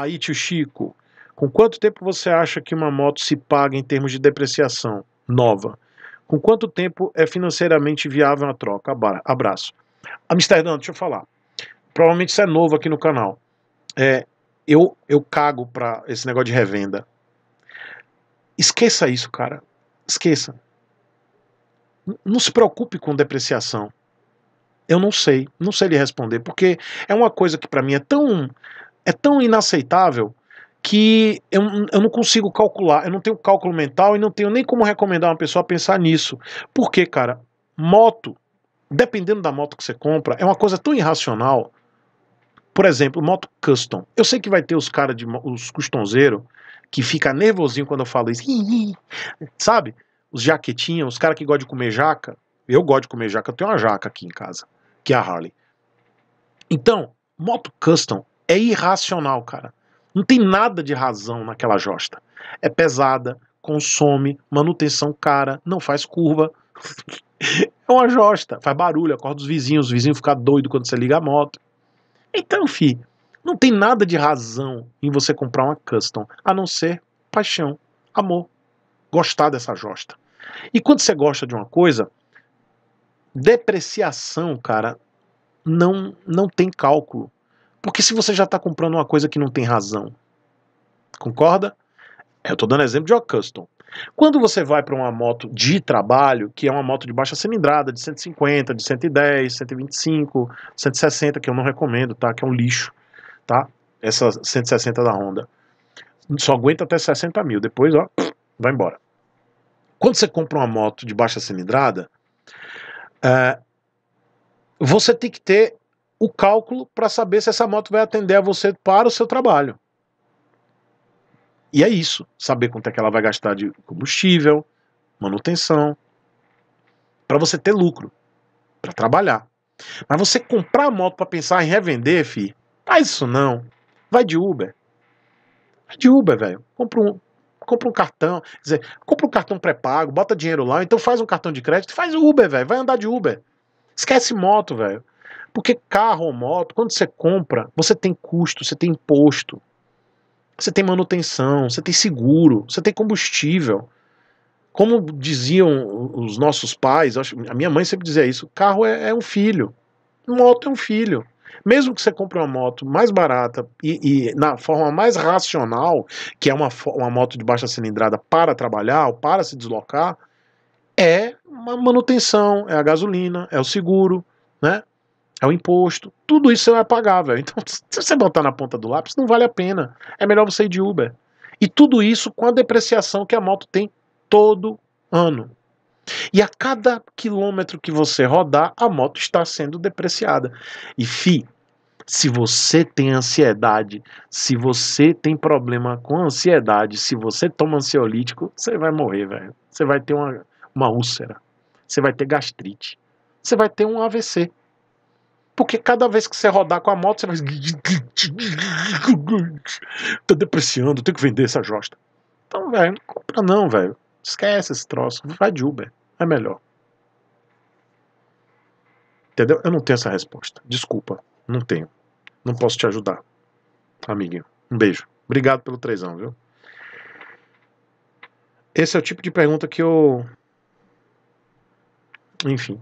Aí, tio Chico, com quanto tempo você acha que uma moto se paga em termos de depreciação nova? Com quanto tempo é financeiramente viável a troca? Abraço. Amsterdã, deixa eu falar. Provavelmente isso é novo aqui no canal. É, eu, eu cago para esse negócio de revenda. Esqueça isso, cara. Esqueça. não se preocupe com depreciação. Eu não sei, não sei lhe responder, porque é uma coisa que para mim é tão é tão inaceitável que eu, eu não consigo calcular, eu não tenho cálculo mental e não tenho nem como recomendar uma pessoa pensar nisso. Porque, cara, moto, dependendo da moto que você compra, é uma coisa tão irracional. Por exemplo, moto custom. Eu sei que vai ter os caras de os customzeiro que fica nervosinho quando eu falo isso. Sabe? Os jaquetinhos, os caras que gostam de comer jaca. Eu gosto de comer jaca, eu tenho uma jaca aqui em casa, que é a Harley. Então, moto custom é irracional, cara. Não tem nada de razão naquela josta. É pesada, consome, manutenção cara, não faz curva. é uma josta, faz barulho, acorda os vizinhos, os vizinhos ficam doidos quando você liga a moto. Então, fi, não tem nada de razão em você comprar uma custom, a não ser paixão, amor, gostar dessa josta. E quando você gosta de uma coisa, depreciação, cara, não não tem cálculo. Porque se você já está comprando uma coisa que não tem razão, concorda? Eu estou dando exemplo de uma custom. Quando você vai para uma moto de trabalho, que é uma moto de baixa cilindrada, de 150, de 110, 125, 160, que eu não recomendo, tá? Que é um lixo, tá? Essa 160 da Honda. Só aguenta até 60 mil, depois, ó, vai embora. Quando você compra uma moto de baixa cilindrada, é, você tem que ter o cálculo para saber se essa moto vai atender a você para o seu trabalho. E é isso, saber quanto é que ela vai gastar de combustível, manutenção, para você ter lucro, para trabalhar. Mas você comprar a moto para pensar em revender, fi, faz isso não. Vai de Uber. Vai de Uber, velho. Compra um, compra um cartão, quer dizer, compra um cartão pré-pago, bota dinheiro lá, então faz um cartão de crédito, faz Uber, velho, vai andar de Uber. Esquece moto, velho. Porque carro ou moto, quando você compra, você tem custo, você tem imposto, você tem manutenção, você tem seguro, você tem combustível. Como diziam os nossos pais, a minha mãe sempre dizia isso: carro é, é um filho, moto é um filho. Mesmo que você compre uma moto mais barata e, e na forma mais racional, que é uma, uma moto de baixa cilindrada para trabalhar ou para se deslocar, é uma manutenção, é a gasolina, é o seguro, né? é o imposto, tudo isso é pagável. Então, se você botar na ponta do lápis, não vale a pena. É melhor você ir de Uber. E tudo isso com a depreciação que a moto tem todo ano. E a cada quilômetro que você rodar, a moto está sendo depreciada. E fi, se você tem ansiedade, se você tem problema com ansiedade, se você toma ansiolítico, você vai morrer, velho. Você vai ter uma, uma úlcera, você vai ter gastrite, você vai ter um AVC. Porque cada vez que você rodar com a moto, você vai. Tá depreciando, tem que vender essa josta. Então, velho, não compra não, velho. Esquece esse troço. Vai de Uber. É melhor. Entendeu? Eu não tenho essa resposta. Desculpa. Não tenho. Não posso te ajudar. Amiguinho. Um beijo. Obrigado pelo trezão, viu? Esse é o tipo de pergunta que eu. Enfim,